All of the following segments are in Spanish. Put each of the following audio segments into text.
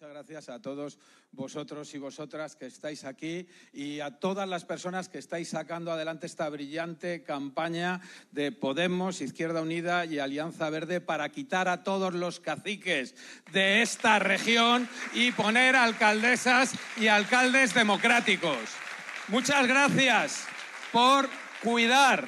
Muchas gracias a todos vosotros y vosotras que estáis aquí y a todas las personas que estáis sacando adelante esta brillante campaña de Podemos, Izquierda Unida y Alianza Verde para quitar a todos los caciques de esta región y poner alcaldesas y alcaldes democráticos. Muchas gracias por cuidar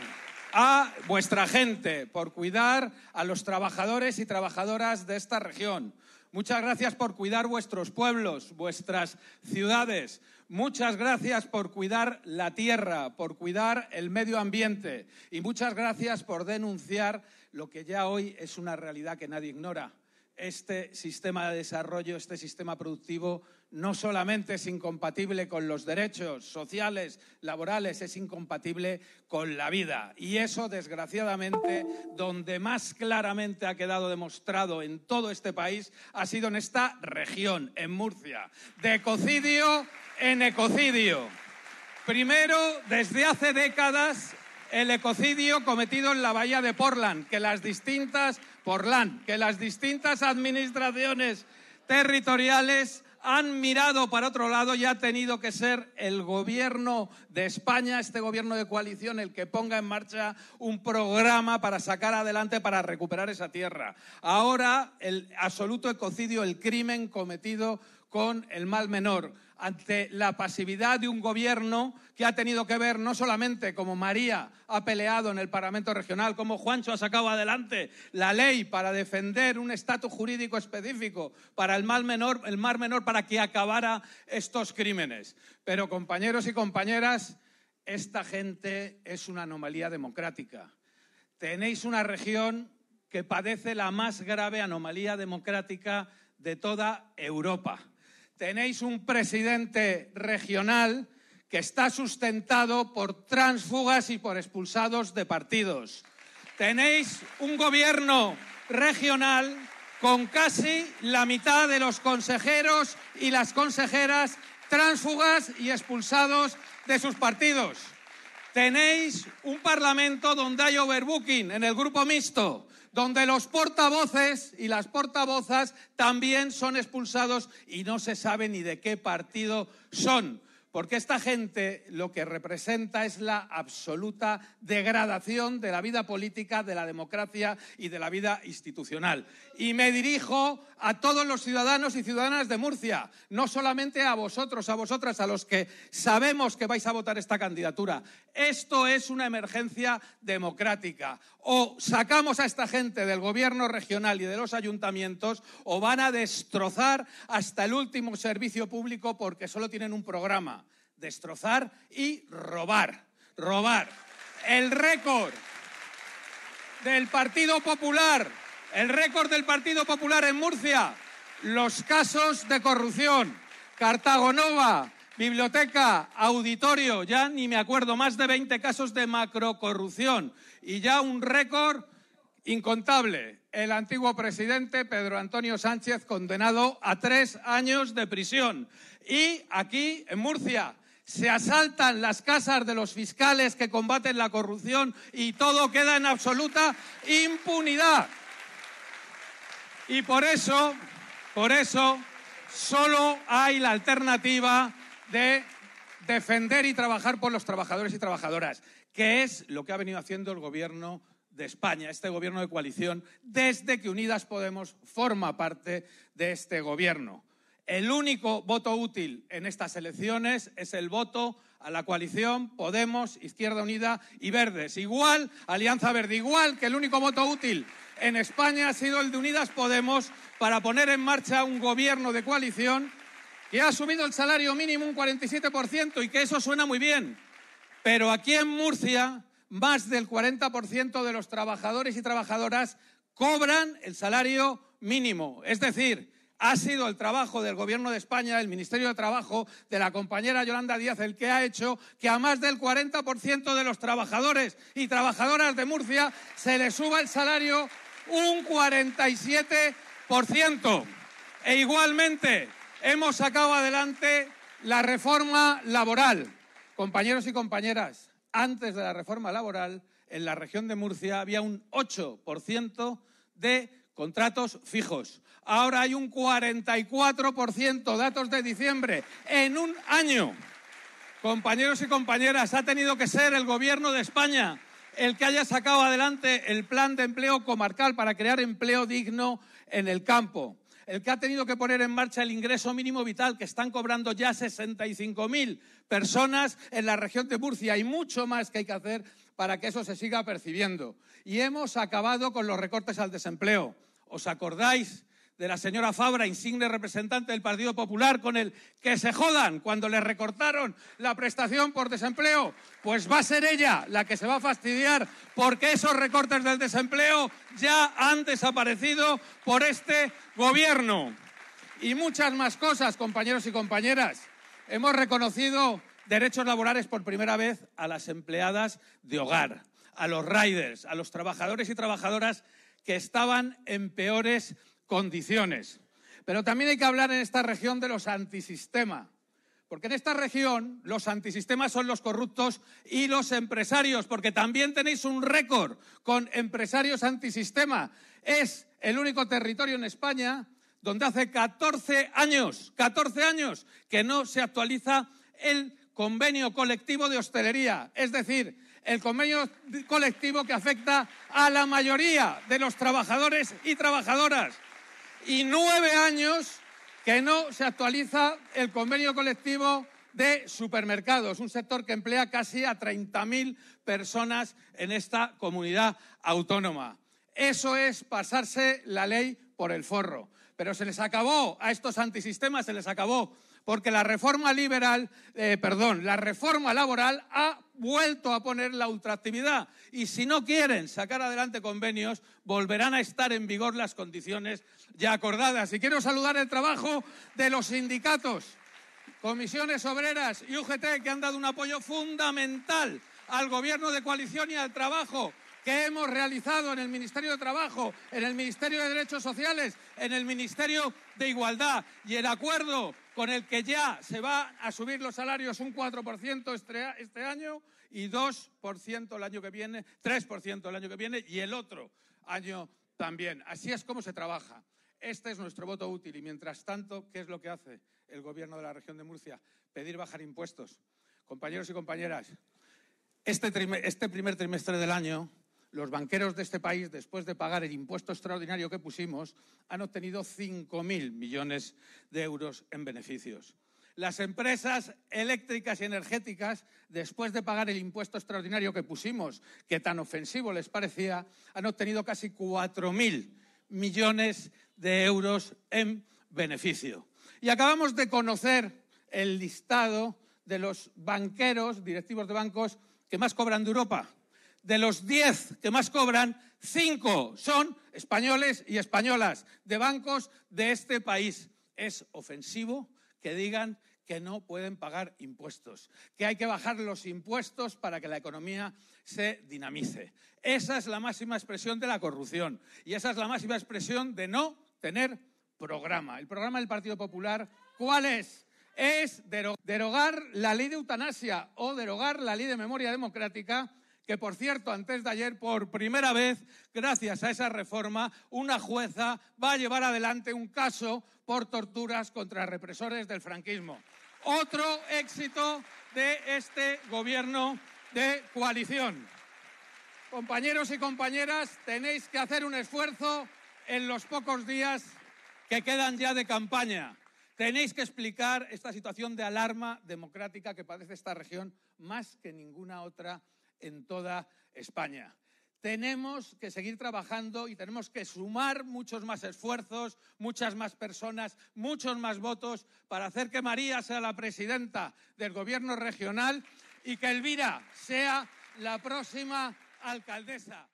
a vuestra gente, por cuidar a los trabajadores y trabajadoras de esta región Muchas gracias por cuidar vuestros pueblos, vuestras ciudades. Muchas gracias por cuidar la tierra, por cuidar el medio ambiente. Y muchas gracias por denunciar lo que ya hoy es una realidad que nadie ignora, este sistema de desarrollo, este sistema productivo, no solamente es incompatible con los derechos sociales, laborales, es incompatible con la vida. Y eso, desgraciadamente, donde más claramente ha quedado demostrado en todo este país, ha sido en esta región, en Murcia. De ecocidio en ecocidio. Primero, desde hace décadas, el ecocidio cometido en la bahía de Portland, que las distintas, que las distintas administraciones territoriales han mirado para otro lado y ha tenido que ser el gobierno de España, este gobierno de coalición, el que ponga en marcha un programa para sacar adelante, para recuperar esa tierra. Ahora el absoluto ecocidio, el crimen cometido con el mal menor, ante la pasividad de un gobierno que ha tenido que ver no solamente como María ha peleado en el Parlamento Regional, como Juancho ha sacado adelante la ley para defender un estatus jurídico específico para el mal menor, el menor para que acabara estos crímenes. Pero compañeros y compañeras, esta gente es una anomalía democrática. Tenéis una región que padece la más grave anomalía democrática de toda Europa tenéis un presidente regional que está sustentado por transfugas y por expulsados de partidos. Tenéis un gobierno regional con casi la mitad de los consejeros y las consejeras tránsfugas y expulsados de sus partidos. Tenéis un Parlamento donde hay overbooking en el grupo mixto, donde los portavoces y las portavozas también son expulsados y no se sabe ni de qué partido son porque esta gente lo que representa es la absoluta degradación de la vida política, de la democracia y de la vida institucional. Y me dirijo a todos los ciudadanos y ciudadanas de Murcia, no solamente a vosotros, a vosotras, a los que sabemos que vais a votar esta candidatura. Esto es una emergencia democrática. O sacamos a esta gente del gobierno regional y de los ayuntamientos, o van a destrozar hasta el último servicio público porque solo tienen un programa destrozar y robar. Robar. El récord del Partido Popular, el récord del Partido Popular en Murcia, los casos de corrupción, Cartagonova, biblioteca, auditorio, ya ni me acuerdo, más de 20 casos de macrocorrupción y ya un récord incontable. El antiguo presidente Pedro Antonio Sánchez condenado a tres años de prisión. Y aquí, en Murcia, se asaltan las casas de los fiscales que combaten la corrupción y todo queda en absoluta impunidad. Y por eso, solo hay la alternativa de defender y trabajar por los trabajadores y trabajadoras, que es lo que ha venido haciendo el gobierno de España, este gobierno de coalición, desde que Unidas Podemos forma parte de este gobierno. El único voto útil en estas elecciones es el voto a la coalición Podemos, Izquierda Unida y Verdes. Igual, Alianza Verde, igual que el único voto útil en España ha sido el de Unidas Podemos para poner en marcha un gobierno de coalición que ha subido el salario mínimo un 47% y que eso suena muy bien. Pero aquí en Murcia, más del 40% de los trabajadores y trabajadoras cobran el salario mínimo. Es decir, ha sido el trabajo del Gobierno de España, del Ministerio de Trabajo, de la compañera Yolanda Díaz, el que ha hecho que a más del 40% de los trabajadores y trabajadoras de Murcia se les suba el salario un 47%. E igualmente hemos sacado adelante la reforma laboral. Compañeros y compañeras, antes de la reforma laboral, en la región de Murcia había un 8% de Contratos fijos. Ahora hay un 44%, datos de diciembre, en un año. Compañeros y compañeras, ha tenido que ser el Gobierno de España el que haya sacado adelante el plan de empleo comarcal para crear empleo digno en el campo el que ha tenido que poner en marcha el ingreso mínimo vital, que están cobrando ya 65.000 personas en la región de Murcia. Hay mucho más que hay que hacer para que eso se siga percibiendo. Y hemos acabado con los recortes al desempleo. ¿Os acordáis? de la señora Fabra, insigne representante del Partido Popular, con el que se jodan cuando le recortaron la prestación por desempleo, pues va a ser ella la que se va a fastidiar porque esos recortes del desempleo ya han desaparecido por este gobierno. Y muchas más cosas, compañeros y compañeras. Hemos reconocido derechos laborales por primera vez a las empleadas de hogar, a los riders, a los trabajadores y trabajadoras que estaban en peores condiciones. Pero también hay que hablar en esta región de los antisistema, porque en esta región los antisistemas son los corruptos y los empresarios, porque también tenéis un récord con empresarios antisistema. Es el único territorio en España donde hace 14 años, 14 años que no se actualiza el convenio colectivo de hostelería, es decir, el convenio colectivo que afecta a la mayoría de los trabajadores y trabajadoras y nueve años que no se actualiza el convenio colectivo de supermercados, un sector que emplea casi a 30.000 personas en esta comunidad autónoma. Eso es pasarse la ley por el forro. Pero se les acabó, a estos antisistemas se les acabó, porque la reforma liberal, eh, perdón, la reforma laboral ha vuelto a poner la ultraactividad. Y si no quieren sacar adelante convenios, volverán a estar en vigor las condiciones ya acordadas. Y quiero saludar el trabajo de los sindicatos, comisiones obreras y UGT, que han dado un apoyo fundamental al gobierno de coalición y al trabajo que hemos realizado en el Ministerio de Trabajo, en el Ministerio de Derechos Sociales, en el Ministerio de Igualdad y el acuerdo con el que ya se va a subir los salarios un 4% este, este, año y 2% el año que viene, 3% el año que viene y el otro año también. Así es como se trabaja. Este es nuestro voto útil. Y mientras tanto, ¿qué es lo que hace el Gobierno de la región de Murcia? Pedir bajar impuestos. Compañeros y compañeras, este, este primer trimestre del año los banqueros de este país, después de pagar el impuesto extraordinario que pusimos, han obtenido 5.000 millones de euros en beneficios. Las empresas eléctricas y energéticas, después de pagar el impuesto extraordinario que pusimos, que tan ofensivo les parecía, han obtenido casi 4.000 millones de euros en beneficio. Y acabamos de conocer el listado de los banqueros, directivos de bancos, que más cobran de Europa de los diez que más cobran, cinco son españoles y españolas de bancos de este país. Es ofensivo que digan que no pueden pagar impuestos, que hay que bajar los impuestos para que la economía se dinamice. Esa es la máxima expresión de la corrupción y esa es la máxima expresión de no tener programa. El programa del Partido Popular, ¿cuál es? Es derogar la ley de eutanasia o derogar la ley de memoria democrática que por cierto, antes de ayer, por primera vez, gracias a esa reforma, una jueza va a llevar adelante un caso por torturas contra represores del franquismo. Otro éxito de este gobierno de coalición. Compañeros y compañeras, tenéis que hacer un esfuerzo en los pocos días que quedan ya de campaña. Tenéis que explicar esta situación de alarma democrática que padece esta región más que ninguna otra en toda España. Tenemos que seguir trabajando y tenemos que sumar muchos más esfuerzos, muchas más personas, muchos más votos para hacer que María sea la presidenta del Gobierno regional y que Elvira sea la próxima alcaldesa.